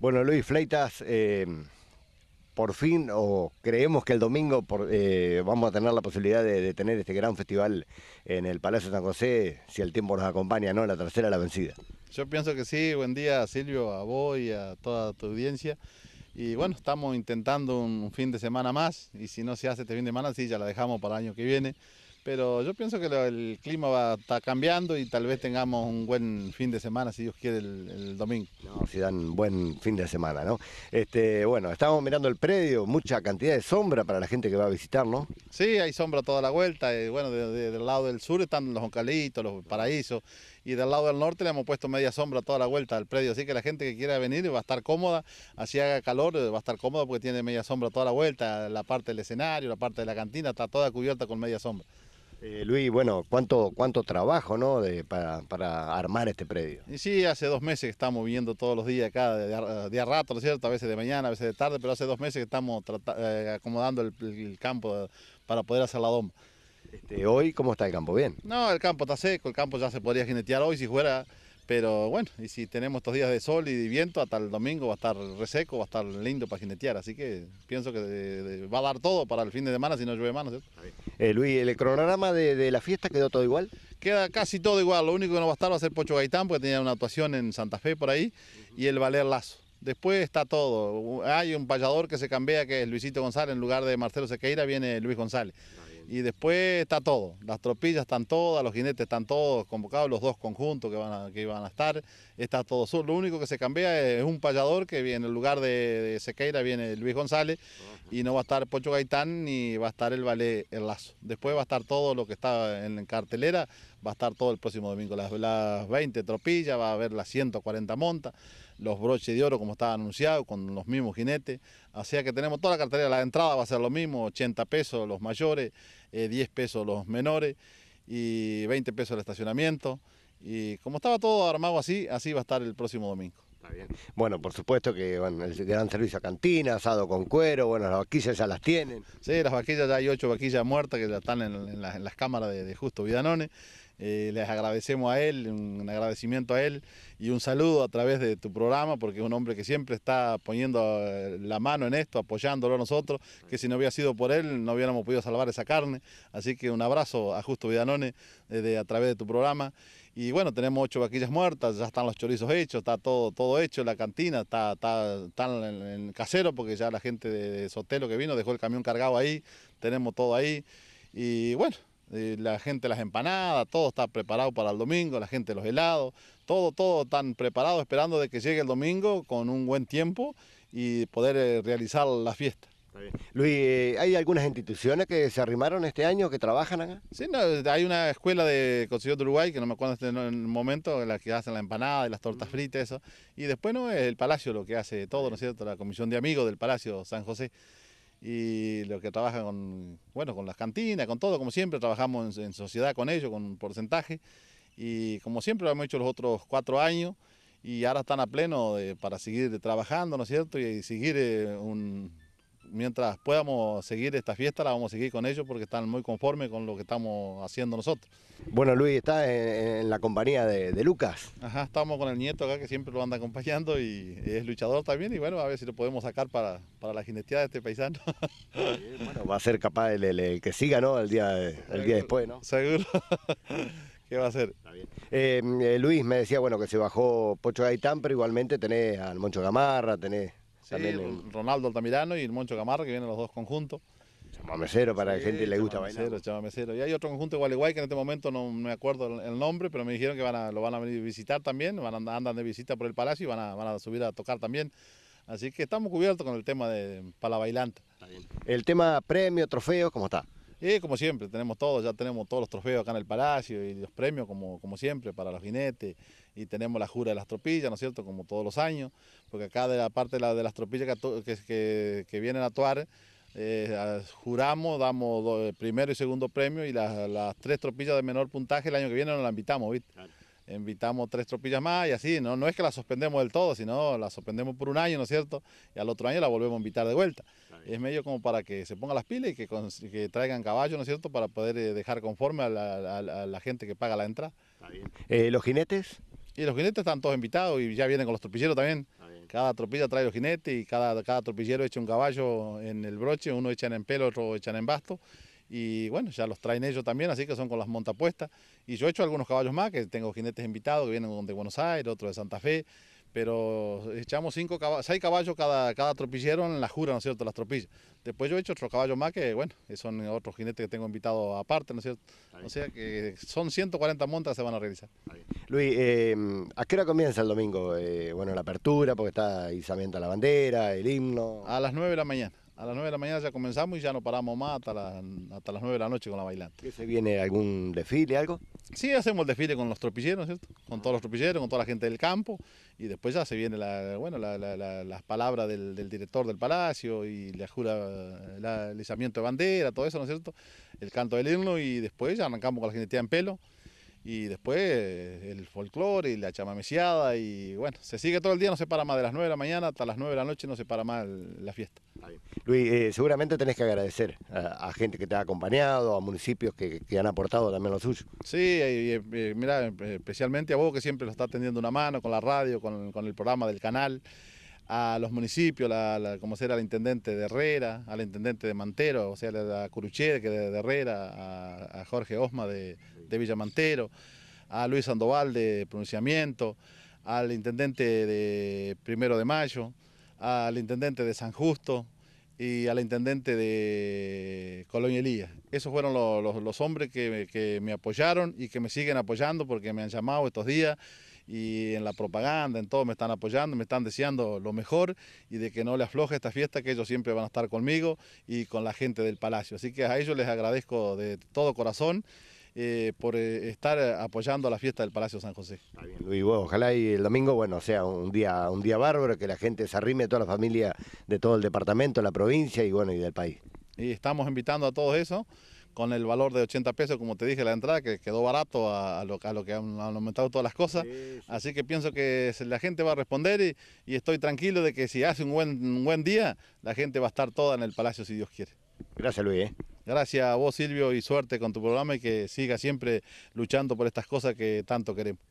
Bueno, Luis Fleitas, eh, por fin, o creemos que el domingo eh, vamos a tener la posibilidad de, tener este gran festival en el Palacio San José, si el tiempo nos acompaña, ¿no? La tercera, la vencida. Yo pienso que sí. Buen día, Silvio, a vos y a toda tu audiencia. Y bueno, estamos intentando un fin de semana más y si no se hace este fin de semana, sí, ya la dejamos para el año que viene. Pero yo pienso que el clima va, está cambiando y tal vez tengamos un buen fin de semana, si Dios quiere, el, domingo. No, si dan buen fin de semana, ¿no? Este, bueno, estamos mirando el predio, mucha cantidad de sombra para la gente que va a visitar, ¿no? Sí, hay sombra toda la vuelta. Eh, bueno, desde el del lado del sur están los oncalitos, los paraísos y del lado del norte le hemos puesto media sombra toda la vuelta al predio, así que la gente que quiera venir va a estar cómoda, así haga calor, eh, va a estar cómoda porque tiene media sombra toda la vuelta, la parte del escenario, la parte de la cantina, está toda cubierta con media sombra. Eh, Luis, bueno, ¿cuánto, cuánto trabajo para, armar este predio? sí, hace dos meses que estamos viendo todos los días acá, de, a rato, ¿no es cierto? A veces de mañana, a veces de tarde, pero hace dos meses que estamos eh, acomodando el, el campo para poder hacer la doma. Este, hoy, ¿cómo está el campo? ¿Bien? No, el campo está seco, el campo ya se podría jinetear hoy si fuera, pero bueno, y si tenemos estos días de sol y de viento, hasta el domingo va a estar reseco, va a estar lindo para jinetear, así que pienso que va a dar todo para el fin de semana si no llueve más, eh, Luis, ¿el cronograma de, la fiesta quedó todo igual? queda casi todo igual. Lo único que no va a estar va a ser Pocho Gaitán, porque tenía una actuación en Santa Fe por ahí, y el Valer Lazo. Después está todo. Hay un payador que se cambia, que es Luisito González, en lugar de Marcelo Sequeira viene Luis González. Y después está todo, las tropillas están todas, los jinetes están todos convocados, los dos conjuntos que van que iban a estar, está todo sur. Lo único que se cambia es un payador que viene, en lugar de, Sequeira viene Luis González y no va a estar Pocho Gaitán ni va a estar el ballet El Lazo. Después va a estar todo lo que está en cartelera, va a estar todo el próximo domingo. Las, 20 tropillas, va a haber las 140 montas, los broches de oro como estaba anunciado, con los mismos jinetes. Así que tenemos toda la cartera, la entrada va a ser lo mismo, 80 pesos los mayores, 10 eh, pesos los menores y 20 pesos el estacionamiento. Y como estaba todo armado así, así va a estar el próximo domingo. Está bien. Bueno, por supuesto que bueno, el gran servicio a cantina, asado con cuero, bueno, las vaquillas ya las tienen. Sí, las vaquillas, ya hay ocho vaquillas muertas que ya están en, las, cámaras de, Justo Vidanone. Eh, les agradecemos a él, un agradecimiento a él y un saludo a través de tu programa, porque es un hombre que siempre está poniendo eh, la mano en esto, apoyándolo a nosotros, que si no hubiera sido por él no hubiéramos podido salvar esa carne. Así que un abrazo a Justo Vidanone desde, eh, a través de tu programa y bueno, tenemos ocho vaquillas muertas, ya están los chorizos hechos, está todo, todo hecho, la cantina está, está, en, el casero porque ya la gente de, Sotelo que vino dejó el camión cargado ahí, tenemos todo ahí. Y bueno, eh, la gente las empanadas, todo está preparado para el domingo, la gente los helados, todo, todo están preparado esperando de que llegue el domingo con un buen tiempo y poder eh, realizar la fiesta. Luis, eh, ¿hay algunas instituciones que se arrimaron este año, que trabajan acá? Sí, hay una escuela de Consejo de Uruguay, que no me acuerdo en el este momento, en la que hacen la empanada y las tortas fritas, eso. Y después no el Palacio lo que hace todo, ¿no es cierto? La Comisión de Amigos del Palacio San José y lo que trabaja con, bueno, con las cantinas, con todo, como siempre, trabajamos en, sociedad con ellos, con un porcentaje, y como siempre lo hemos hecho los otros cuatro años, y ahora están a pleno para seguir trabajando, ¿no es cierto?, y, seguir eh, un, mientras podamos seguir esta fiesta, la vamos a seguir con ellos porque están muy conformes con lo que estamos haciendo nosotros. Bueno, Luis, está en, la compañía de, Lucas. Ajá, estamos con el nieto acá que siempre lo anda acompañando y es luchador también. Y bueno, a ver si lo podemos sacar para, la jineteada de este paisano. bueno, va a ser capaz el, que siga, ¿no? El día, el día después, ¿no? Seguro. ¿Qué va a hacer? Eh, eh, Luis me decía, bueno, que se bajó Pocho Gaitán, pero igualmente tenés al Moncho Gamarra, tenés también Ronaldo Altamirano y el Moncho Camarra, que vienen los dos conjuntos. Chamamecero, para gente que le gusta bailar. Chamamecero, Y hay otro conjunto de Gualeguay que en este momento no me acuerdo el nombre, pero me dijeron que van lo van a venir a visitar también, van a, andan de visita por el palacio y van a, subir a tocar también. Así que estamos cubiertos con el tema de para la El tema premio, trofeo, ¿cómo está? Y como siempre, tenemos todos, ya tenemos todos los trofeos acá en el Palacio y los premios como, como siempre para los jinetes y tenemos la jura de las tropillas, ¿no es cierto?, como todos los años, porque acá de la parte de, las tropillas que, que, vienen a actuar, eh, juramos, damos el eh, primero y segundo premio y las, tres tropillas de menor puntaje el año que viene nos las invitamos, ¿viste? invitamos tres tropillas más y así, ¿no? no es que la suspendemos del todo, sino la suspendemos por un año, ¿no es cierto? Y al otro año la volvemos a invitar de vuelta. Es medio como para que se pongan las pilas y que, traigan caballos, ¿no es cierto?, para poder eh, dejar conforme a la, gente que paga la entrada. Eh, ¿Los jinetes? Y los jinetes están todos invitados y ya vienen con los tropilleros también. Cada tropilla trae los jinetes y cada, cada tropillero echa un caballo en el broche, uno echan en pelo, otro echan en basto y bueno, ya los traen ellos también, así que son con las montapuestas. Y yo he hecho algunos caballos más, que tengo jinetes invitados que vienen de Buenos Aires, otro de Santa Fe, pero echamos cinco caballos, seis caballos cada, cada tropillero en la jura, ¿no es cierto?, las tropillas. Después yo he hecho otros caballos más que, bueno, son otros jinetes que tengo invitados aparte, ¿no es cierto? O sea que son 140 montas que se van a realizar. Luis, em, ¿a qué hora comienza el domingo? Eh, bueno, la apertura, porque está izamiento la bandera, el himno. A las 9 de la mañana. A las 9 de la mañana ya comenzamos y ya no paramos más hasta, las 9 de la noche con la bailante. se viene algún desfile, algo? Sí, hacemos el desfile con los tropilleros, ¿cierto? Con todos los tropilleros, con toda la gente del campo. Y después ya se viene bueno, las palabras del, director del palacio y le jura, el izamiento de bandera, todo eso, ¿no es cierto? El canto del himno y después ya arrancamos con la gente en pelo y después el folclore y la chamameciada y bueno, se sigue todo el día, no se para más de las 9 de la mañana hasta las 9 de la noche, no se para más la fiesta. Luis, eh, seguramente tenés que agradecer a, gente que te ha acompañado, a municipios que, han aportado también lo suyo. Sí, mira, eh, especialmente a vos que siempre lo está tendiendo una mano con la radio, con, con el programa del canal a los municipios, como será al intendente de Herrera, al intendente de Mantero, o sea, a Curuché de, Herrera, a, Jorge Osma de, de Villamantero, a Luis Sandoval de Pronunciamiento, al intendente de Primero de Mayo, al intendente de San Justo y al intendente de Colonia Elías. Esos fueron los, hombres que me apoyaron y que me siguen apoyando porque me han llamado estos días y en la propaganda, en todo, me están apoyando, me están deseando lo mejor y de que no le afloje esta fiesta, que ellos siempre van a estar conmigo y con la gente del Palacio. Así que a ellos les agradezco de todo corazón. Eh, por eh, estar apoyando la fiesta del Palacio San José. Y ojalá y el domingo, bueno, sea un día, un día bárbaro, que la gente se arrime, toda la familia de todo el departamento, la provincia y bueno, y del país. Y estamos invitando a todos eso con el valor de 80 pesos, como te dije, la entrada, que quedó barato a, lo, que han, aumentado todas las cosas. Así que pienso que la gente va a responder y, estoy tranquilo de que si hace un buen, día, la gente va a estar toda en el Palacio si Dios quiere. Gracias Luis. ¿eh? Gracias a vos Silvio y suerte con tu programa y que siga siempre luchando por estas cosas que tanto queremos.